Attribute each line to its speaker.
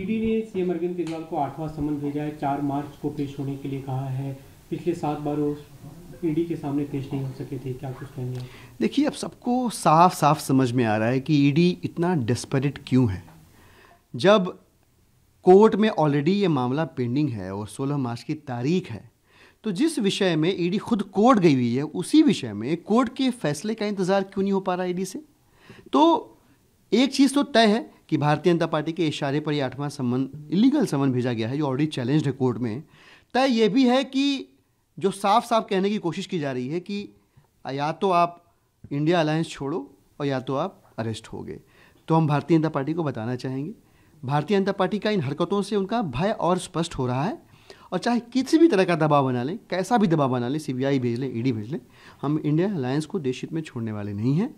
Speaker 1: ED ने CM Arvind Kejriwal को आठवां समन भेजा है चार मार्च को पेश होने के लिए कहा है पिछले सात बार वो ईडी के सामने पेश नहीं हो सके थे क्या कुछ कहेंगे
Speaker 2: देखिए अब सबको साफ साफ समझ में आ रहा है कि ईडी इतना डिस्परेट क्यों है जब कोर्ट में ऑलरेडी ये मामला पेंडिंग है और 16 मार्च की तारीख है तो जिस विषय में ईडी खुद कोर्ट गई हुई है उसी विषय में कोर्ट के फैसले का इंतज़ार क्यों नहीं हो पा रहा ईडी से तो एक चीज़ तो तय है कि भारतीय जनता पार्टी के इशारे पर यह आठवां समन इलीगल समन भेजा गया है जो ऑलरेडी चैलेंज है कोर्ट में तय ये भी है कि जो साफ साफ कहने की कोशिश की जा रही है कि या तो आप इंडिया अलायंस छोड़ो और या तो आप अरेस्ट हो गए तो हम भारतीय जनता पार्टी को बताना चाहेंगे भारतीय जनता पार्टी का इन हरकतों से उनका भय और स्पष्ट हो रहा है और चाहे किसी भी तरह का दबाव बना लें कैसा भी दबाव बना लें सीबीआई भेज लें ईडी e भेज लें हम इंडिया अलायंस को देश हित में छोड़ने वाले नहीं हैं